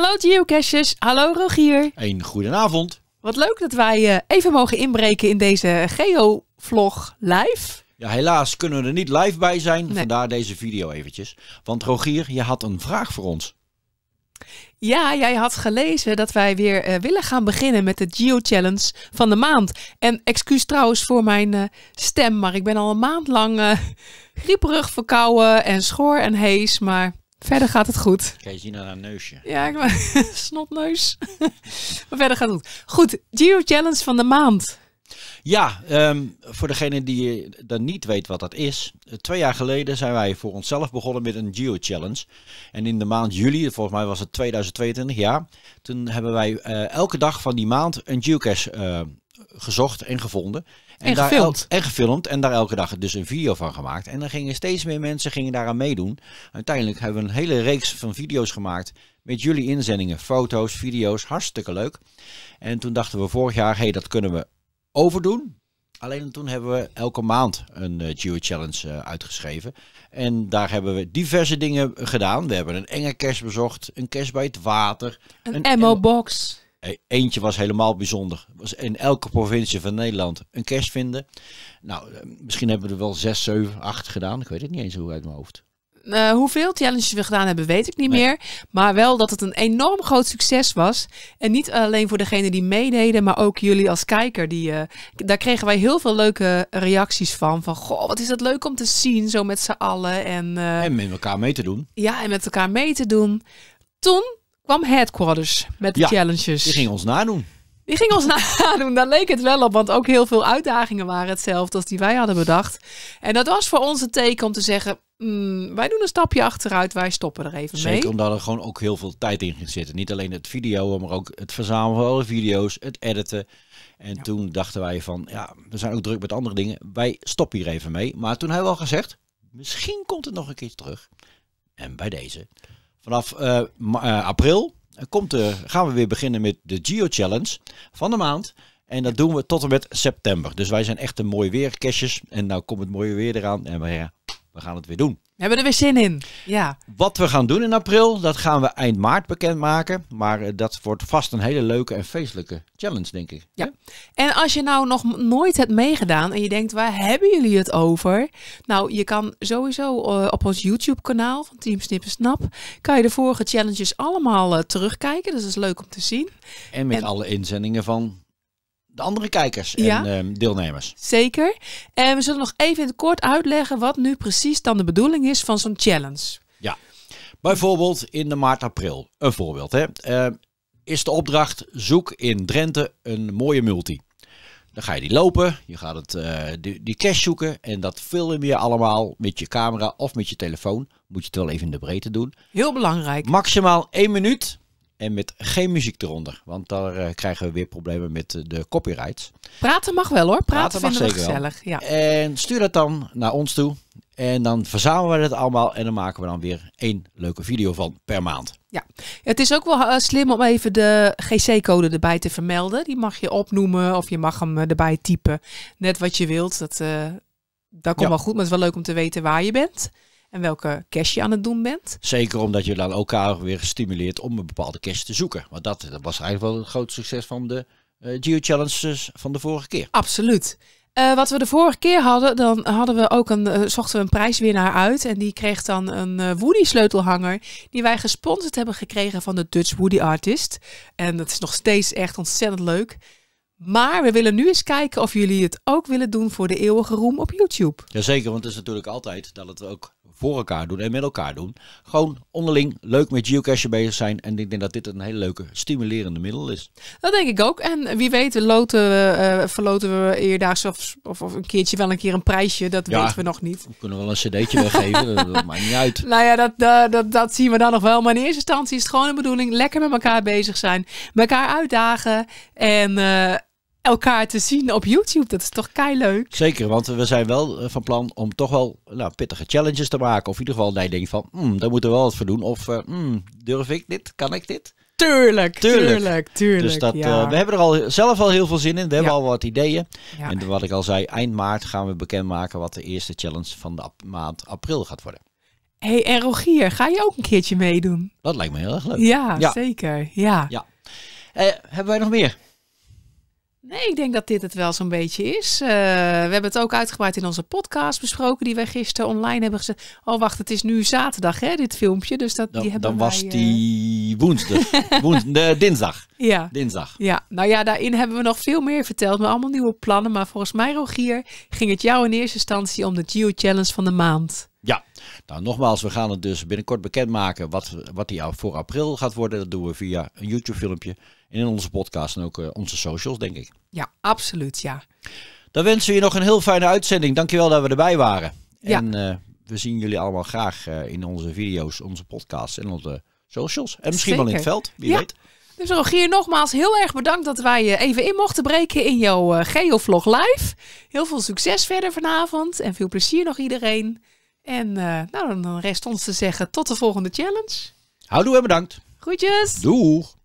Hallo Geocachers, hallo Rogier. Een goedenavond. Wat leuk dat wij eh, even mogen inbreken in deze Geo-vlog live. Ja, helaas kunnen we er niet live bij zijn, vandaar deze video eventjes. Want Rogier, je had een vraag voor ons. Ja, jij had gelezen dat wij weer eh, willen gaan beginnen met de Geo Challenge van de maand. En excuus trouwens voor mijn eh, stem, maar ik ben al een maand lang uh, grieperig, verkouden en schoor en hees. Maar Verder gaat het goed. Kijk, je ziet aan nou haar neusje. Ja, ik ben snotneus. maar verder gaat het goed. Goed, Geo Challenge van de maand. Ja, ehm, voor degene die dan niet weet wat dat is. Eh, twee jaar geleden zijn wij voor onszelf begonnen met een Geo Challenge. En in de maand juli, volgens mij was het 2022 jaar, toen hebben wij eh, elke dag van die maand een geocache uh, gezocht en gevonden. En, gefilmd. en gefilmd en daar elke dag dus een video van gemaakt. En dan gingen steeds meer mensen gingen daaraan meedoen. Uiteindelijk hebben we een hele reeks van video's gemaakt met jullie inzendingen. Foto's, video's, hartstikke leuk. En toen dachten we vorig jaar, hé, hey, dat kunnen we overdoen. Alleen toen hebben we elke maand een uh, eh, Geo Challenge eh, uitgeschreven. En daar hebben we diverse dingen gedaan. We hebben een enge kerst bezocht, een kerst bij het water. Een, een ammo-box. Eh, eentje was helemaal bijzonder. Was in elke provincie van Nederland een kerst vinden. Nou, eh, misschien hebben we er wel zes, zeven, acht gedaan. Ik weet het niet eens hoe uit mijn hoofd. Uh, hoeveel challenges we gedaan hebben, weet ik niet meer. Maar wel dat het een enorm groot succes was. En niet alleen voor degene die meededen, maar ook jullie als kijker. Die, daar kregen wij heel veel leuke reacties van. Van, goh, wat is dat leuk om te zien, zo met z'n allen. En, en met elkaar mee te doen. Ja, en met elkaar mee te doen. Toen kwam Headquarters met de challenges. Die ging ons nadoen. Die ging ons nadoen, daar leek het wel op. Want ook heel veel uitdagingen waren hetzelfde als die wij hadden bedacht. En dat was voor ons een teken om te zeggen... Mm, wij doen een stapje achteruit, wij stoppen er even mee. Zeker omdat er gewoon ook heel veel tijd in ging zitten. Niet alleen het video, maar ook het verzamelen van alle video's, het editen. En toen dachten wij van, ja, we zijn ook druk met andere dingen. Wij stoppen hier even mee. Maar toen hebben we al gezegd, misschien komt het nog een keer terug. En bij deze... Vanaf eh, eh, april eh, komt gaan we weer beginnen met de Geo Challenge van de maand. En dat doen we tot en met september. Dus wij zijn echt een mooi weer, En nou komt het mooie weer eraan en we gaan het weer doen. We hebben er weer zin in. Ja. Wat we gaan doen in april, dat gaan we eind maart bekendmaken. Maar eh, dat wordt vast een hele leuke en feestelijke challenge, denk ik. Ja. En als je nou nog nooit hebt meegedaan en je denkt, waar hebben jullie het over? Nou, je kan sowieso eh, op ons YouTube-kanaal van Team Snippersnap, kan je de vorige challenges allemaal eh, terugkijken. Dus dat is leuk om te zien. En met alle inzendingen van de andere kijkers en ehm, deelnemers. Zeker. En we zullen nog even in het kort uitleggen wat nu precies dan de bedoeling is van zo'n challenge. Ja, bijvoorbeeld in de maart-april. Een voorbeeld hè. Ehm, is de opdracht zoek in Drenthe een mooie multi. Dan ga je die lopen, je gaat het, uh, die, die cash zoeken en dat film je allemaal met je camera of met je telefoon. Moet je het wel even in de breedte doen. Heel belangrijk. Maximaal één minuut. En met geen muziek eronder, want daar eh, krijgen we weer problemen met eh, de copyrights. Praten mag wel hoor, praten, praten vinden mag we gezellig. Ja. En stuur dat dan naar ons toe. En dan verzamelen we het allemaal en dan maken we dan weer één leuke video van per maand. Ja, het is ook wel eh, slim om even de GC-code erbij te vermelden. Die mag je opnoemen of je mag hem erbij typen. Net wat je wilt. Dat, dat komt wel goed, maar het is wel leuk om te weten waar je bent en welke cash je aan het doen bent. Zeker omdat je dan elkaar weer stimuleert om een bepaalde cash te zoeken. Want dat, dat was eigenlijk wel het groot succes van de eh, Geo-challenges van de vorige keer. Absoluut. Eh, wat we de vorige keer hadden, dan hadden we ook een, eh, zochten we een prijswinnaar uit. En die kreeg dan een Woody sleutelhanger. Die wij gesponsord hebben gekregen van de Dutch Woody Artist. En dat is nog steeds echt ontzettend leuk. Maar we willen nu eens kijken of jullie het ook willen doen voor de eeuwige roem op YouTube. zeker, want het is natuurlijk altijd dat het ook voor elkaar doen en met elkaar doen. Gewoon onderling leuk met geocache bezig zijn. En ik denk dat dit een hele leuke, stimulerende middel is. Dat denk ik ook. En wie weet, loten eh, verloten we eerdaags of, of, of, een keertje wel een keer een prijsje. Dat weten we nog niet. We kunnen wel een cd'tje weggeven. dat, maakt niet uit. Nou ja, dat, dat, dat, zien we dan nog wel. Maar in eerste instantie is het gewoon een bedoeling. Lekker met elkaar bezig zijn. Elkaar uitdagen. En... Eh, elkaar te zien op YouTube. Dat is toch kei leuk. Zeker, want we zijn wel eh, van plan om toch wel nou, pittige challenges te maken. Of in ieder geval dat je denkt van, mm, daar moeten we wel wat voor doen. Of mm, durf ik dit? Kan ik dit? Tuurlijk, tuurlijk, tuurlijk, dus dat, eh, we hebben er al zelf al heel veel zin in. We hebben al wat ideeën. En wat ik al zei, eind maart gaan we bekendmaken wat de eerste challenge van de maand april gaat worden. hey, en Rogier, ga je ook een keertje meedoen? Dat lijkt me heel erg leuk. Ja, zeker. Ja. ja. hebben wij nog meer? Nee, ik denk dat dit het wel zo'n beetje is. Eh, we hebben het ook uitgebreid in onze podcast besproken die wij gisteren online hebben gezet. Oh, wacht, het is nu zaterdag, hè, dit filmpje. Dus dat, dan, die hebben dan was eh, die woensdag, woensdag eh, dinsdag. Ja. Dinsdag. Ja, nou ja, daarin hebben we nog veel meer verteld, maar allemaal nieuwe plannen. Maar volgens mij, Rogier, ging het jou in eerste instantie om de Geo Challenge van de maand. Ja, nou nogmaals, we gaan het dus binnenkort bekendmaken wat, wat die voor april gaat worden. Dat doen we via een YouTube-filmpje en in onze podcast en ook eh, onze socials, denk ik. Ja, absoluut, ja. Dan wensen we je nog een heel fijne uitzending. Dankjewel dat we erbij waren. Ja. En eh, we zien jullie allemaal graag eh, in onze video's, onze podcasts en onze socials. En misschien wel in het veld, wie ja. weet. Dus Rogier, nogmaals heel erg bedankt dat wij je eh, even in mochten breken in jouw eh, Geovlog live. Heel veel succes verder vanavond en veel plezier nog iedereen. En eh, nou, dan rest ons te zeggen tot de volgende challenge. Houdoe en bedankt. Groetjes. Doeg.